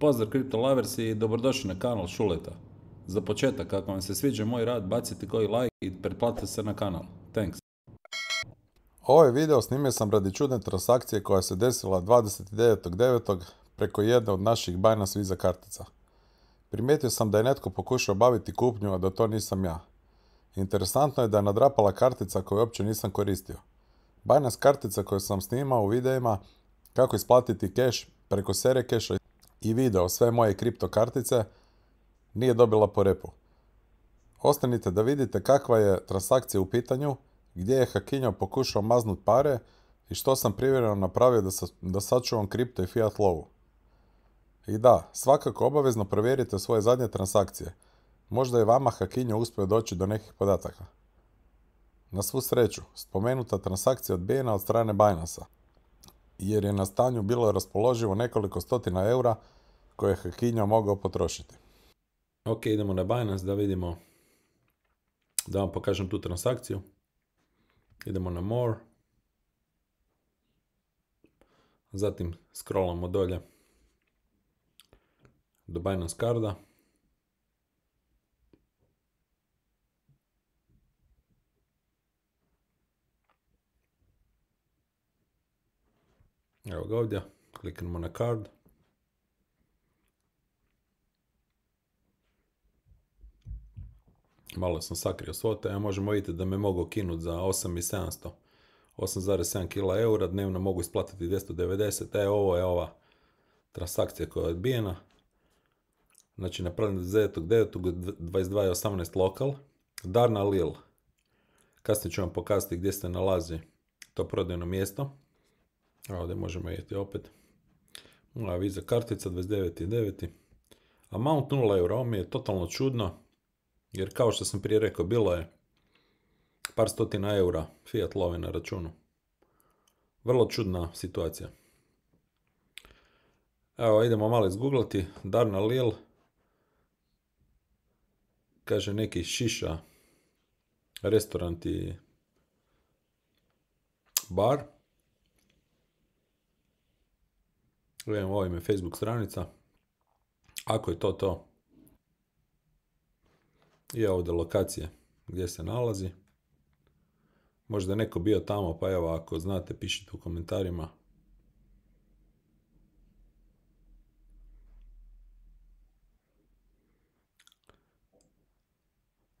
Pozdrav Crypto Lovers i dobrodošli na kanal Šuleta. Za početak, ako vam se sviđa moj rad, bacite koji like i pretplatite se na kanal. Thanks. Ovaj video snimio sam radi čudne transakcije koja se desila 29.9. preko jedne od naših Binance Visa kartica. Primijetio sam da je netko pokušao baviti kupnju, a da to nisam ja. Interesantno je da je nadrapala kartica koju uopće nisam koristio. Binance kartica koju sam snimao u videima kako isplatiti keš preko sere keša i video sve moje kripto kartice nije dobila po repu. Ostanite da vidite kakva je transakcija u pitanju, gdje je Hakinjo pokušao maznut pare i što sam privjereno napravio da, da sačuvam kripto i fiat lovu. I da, svakako obavezno provjerite svoje zadnje transakcije – Možda je vama Hakinja uspio doći do nekih podataka. Na svu sreću, spomenuta transakcija odbijena od strane Binance-a, jer je na stanju bilo raspoloživo nekoliko stotina eura koje je Hakinjo mogao potrošiti. Ok, idemo na Binance da vidimo, da vam pokažem tu transakciju. Idemo na More. Zatim scrollamo dolje do Binance karda. Evo ga ovdje, kliknemo na card. Malo sam sakrio svote, a možemo vidjeti da me mogu kinuti za 8700. 8,7 kila eura, dnevno mogu isplatiti 290, e ovo je ova transakcija koja je odbijena. Znači napravljen 9.9. 22.18 lokal, Darna Lil. Kasnije ću vam pokazati gdje se nalazi to prodajno mjesto. A ovdje možemo jeti opet. Moja viza kartica 29.9. A Mount 0 euro mi je totalno čudno, jer kao što sam prije rekao, bilo je par stotina eura fiat love na računu. Vrlo čudna situacija. Evo, idemo malo izgooglati. Darna Lil kaže neki šiša, restorant i bar. Gledam, ovo je Facebook stranica. Ako je to to, je ovdje lokacije gdje se nalazi. Možda je neko bio tamo, pa evo ako znate pišite u komentarima.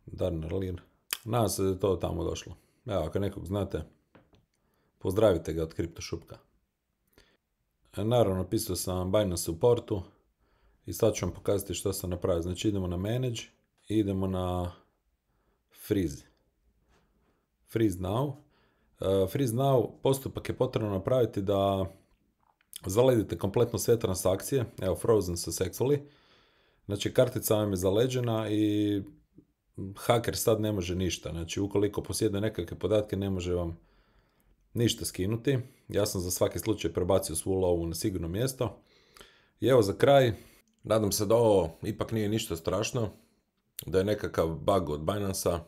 Darner Lir. Nadam se da je to tamo došlo. Evo, ako nekog znate, pozdravite ga od Kriptošupka. E, naravno, pisao sam Binance na supportu i sad ću vam pokazati što sam napravio. Znači idemo na Manage i idemo na Freeze. Freeze Now. E, freeze Now postupak je potrebno napraviti da zaledite kompletno sve transakcije. Evo, Frozen su Znači, kartica vam je zaleđena i haker sad ne može ništa. Znači, ukoliko posjedne nekakve podatke, ne može vam ništa skinuti. Ja sam za svaki slučaj prebacio svu lovu na sigurno mjesto. I evo za kraj, nadam se da ovo ipak nije ništa strašno, da je nekakav bug od Binance-a.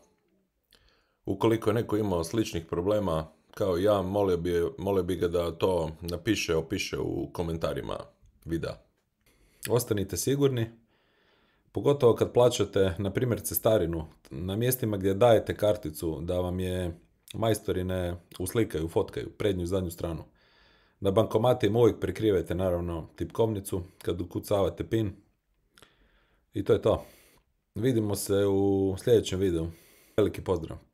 Ukoliko je neko imao sličnih problema kao ja, molio bi, molio ga da to napiše, opiše u komentarima videa. Ostanite sigurni, pogotovo kad plaćate, na primjer, cestarinu, na mjestima gdje dajete karticu da vam je Majstori ne uslikaju, fotkaju prednju i zadnju stranu. Na bankomatima uvijek prikrivajte naravno tipkovnicu kad ukucavate pin. I to je to. Vidimo se u sljedećem videu. Veliki pozdrav!